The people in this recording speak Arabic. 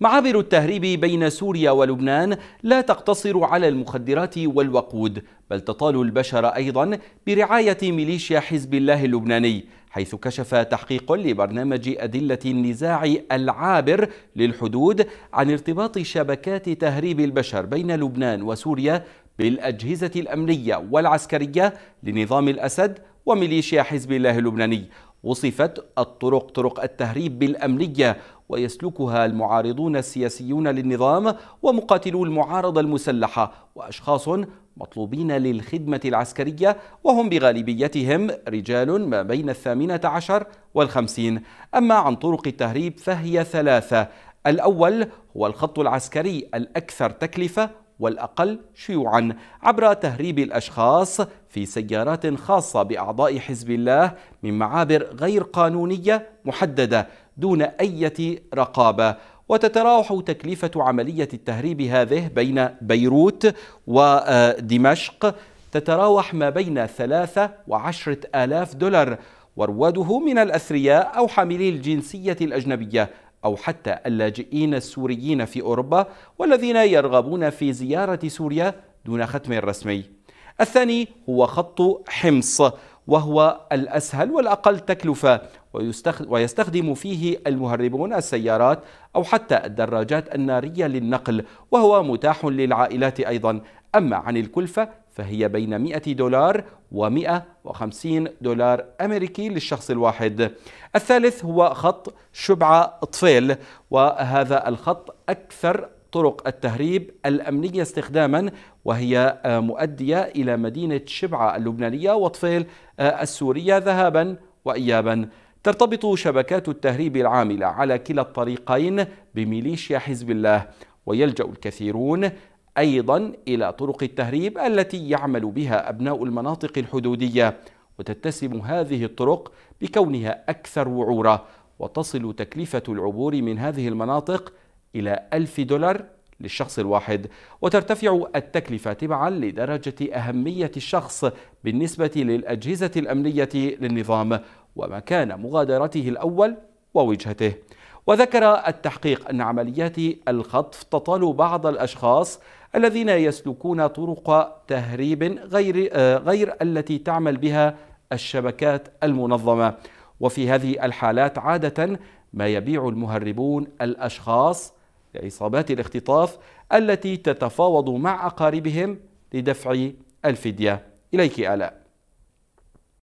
معابر التهريب بين سوريا ولبنان لا تقتصر على المخدرات والوقود بل تطال البشر أيضا برعاية ميليشيا حزب الله اللبناني حيث كشف تحقيق لبرنامج أدلة النزاع العابر للحدود عن ارتباط شبكات تهريب البشر بين لبنان وسوريا بالأجهزة الأمنية والعسكرية لنظام الأسد وميليشيا حزب الله اللبناني وصفت الطرق طرق التهريب بالأمنية ويسلكها المعارضون السياسيون للنظام ومقاتلو المعارضة المسلحة وأشخاص مطلوبين للخدمة العسكرية وهم بغالبيتهم رجال ما بين الثامنة عشر والخمسين أما عن طرق التهريب فهي ثلاثة الأول هو الخط العسكري الأكثر تكلفة والأقل شيوعا عبر تهريب الأشخاص في سيارات خاصة بأعضاء حزب الله من معابر غير قانونية محددة دون أي رقابة وتتراوح تكلفة عملية التهريب هذه بين بيروت ودمشق تتراوح ما بين ثلاثة وعشرة آلاف دولار ورواده من الأثرياء أو حاملي الجنسية الأجنبية أو حتى اللاجئين السوريين في أوروبا والذين يرغبون في زيارة سوريا دون ختم رسمي الثاني هو خط حمص وهو الأسهل والأقل تكلفة ويستخدم فيه المهربون السيارات أو حتى الدراجات النارية للنقل وهو متاح للعائلات أيضا أما عن الكلفة فهي بين 100 دولار و150 دولار أمريكي للشخص الواحد الثالث هو خط شبعة طفيل وهذا الخط أكثر طرق التهريب الأمنية استخداما وهي آه، مؤدية إلى مدينة شبعة اللبنانية وطفيل آه، السورية ذهابا وإيابا ترتبط شبكات التهريب العاملة على كلا الطريقين بميليشيا حزب الله ويلجأ الكثيرون أيضا إلى طرق التهريب التي يعمل بها أبناء المناطق الحدودية وتتسم هذه الطرق بكونها أكثر وعورة وتصل تكلفة العبور من هذه المناطق إلى ألف دولار للشخص الواحد وترتفع التكلفة تبعا لدرجة أهمية الشخص بالنسبة للأجهزة الأمنية للنظام ومكان مغادرته الأول ووجهته وذكر التحقيق أن عمليات الخطف تطال بعض الأشخاص الذين يسلكون طرق تهريب غير, آه، غير التي تعمل بها الشبكات المنظمة وفي هذه الحالات عادة ما يبيع المهربون الأشخاص لعصابات الاختطاف التي تتفاوض مع أقاربهم لدفع الفدية إليك آلاء